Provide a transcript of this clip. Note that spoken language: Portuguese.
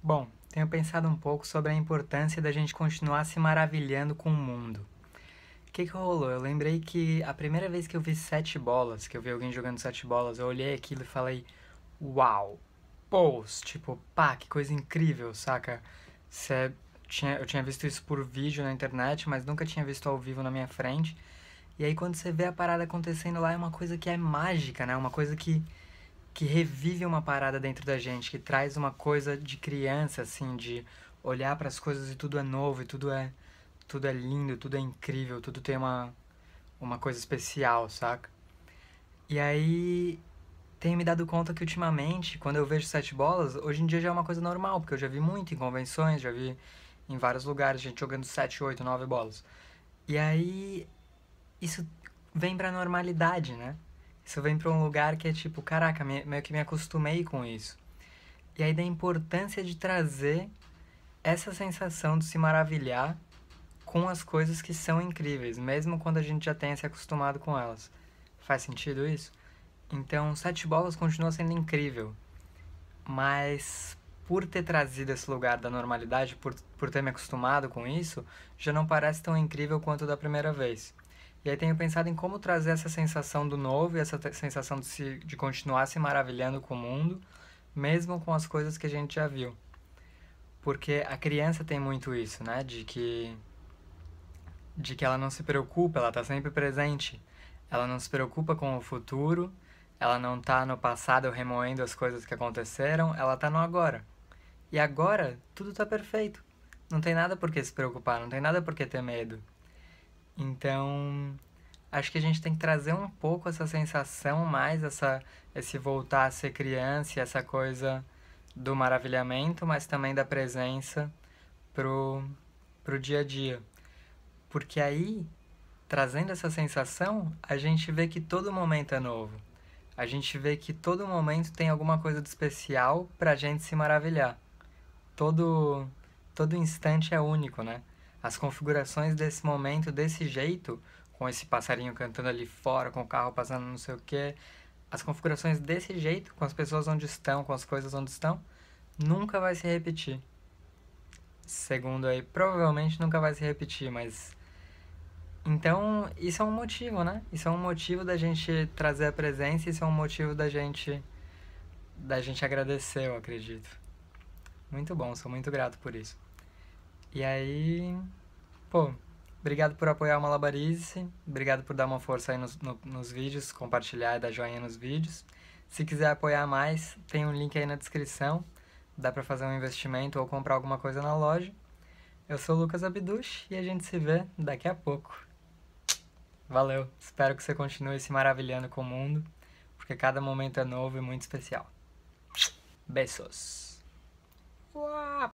Bom, tenho pensado um pouco sobre a importância da gente continuar se maravilhando com o mundo. O que, que rolou? Eu lembrei que a primeira vez que eu vi sete bolas, que eu vi alguém jogando sete bolas, eu olhei aquilo e falei, uau, pôs, tipo, pá, que coisa incrível, saca? Cê, tinha, eu tinha visto isso por vídeo na internet, mas nunca tinha visto ao vivo na minha frente. E aí quando você vê a parada acontecendo lá, é uma coisa que é mágica, né? Uma coisa que que revive uma parada dentro da gente, que traz uma coisa de criança, assim, de olhar para as coisas e tudo é novo, e tudo é tudo é lindo, tudo é incrível, tudo tem uma uma coisa especial, saca? E aí tenho me dado conta que ultimamente, quando eu vejo sete bolas, hoje em dia já é uma coisa normal, porque eu já vi muito em convenções, já vi em vários lugares gente jogando sete, oito, nove bolas. E aí isso vem pra normalidade, né? Você vem para um lugar que é tipo, caraca, me, meio que me acostumei com isso. E aí da importância de trazer essa sensação de se maravilhar com as coisas que são incríveis, mesmo quando a gente já tenha se acostumado com elas. Faz sentido isso? Então, Sete Bolas continua sendo incrível, mas por ter trazido esse lugar da normalidade, por, por ter me acostumado com isso, já não parece tão incrível quanto da primeira vez. E aí tenho pensado em como trazer essa sensação do novo e essa sensação de, se, de continuar se maravilhando com o mundo, mesmo com as coisas que a gente já viu. Porque a criança tem muito isso, né? De que, de que ela não se preocupa, ela está sempre presente. Ela não se preocupa com o futuro, ela não está no passado remoendo as coisas que aconteceram, ela está no agora. E agora tudo está perfeito. Não tem nada por que se preocupar, não tem nada por que ter medo. Então, acho que a gente tem que trazer um pouco essa sensação mais, essa, esse voltar a ser criança, essa coisa do maravilhamento, mas também da presença pro, pro dia a dia. Porque aí, trazendo essa sensação, a gente vê que todo momento é novo. A gente vê que todo momento tem alguma coisa de especial pra gente se maravilhar. Todo, todo instante é único, né? As configurações desse momento, desse jeito, com esse passarinho cantando ali fora, com o carro passando não sei o que, as configurações desse jeito, com as pessoas onde estão, com as coisas onde estão, nunca vai se repetir. Segundo aí, provavelmente nunca vai se repetir, mas então, isso é um motivo, né? Isso é um motivo da gente trazer a presença, isso é um motivo da gente da gente agradecer, eu acredito. Muito bom, sou muito grato por isso. E aí, pô, obrigado por apoiar o Malabarize, obrigado por dar uma força aí nos, no, nos vídeos, compartilhar e dar joinha nos vídeos. Se quiser apoiar mais, tem um link aí na descrição, dá para fazer um investimento ou comprar alguma coisa na loja. Eu sou o Lucas Abdush e a gente se vê daqui a pouco. Valeu, espero que você continue se maravilhando com o mundo, porque cada momento é novo e muito especial. Beijos.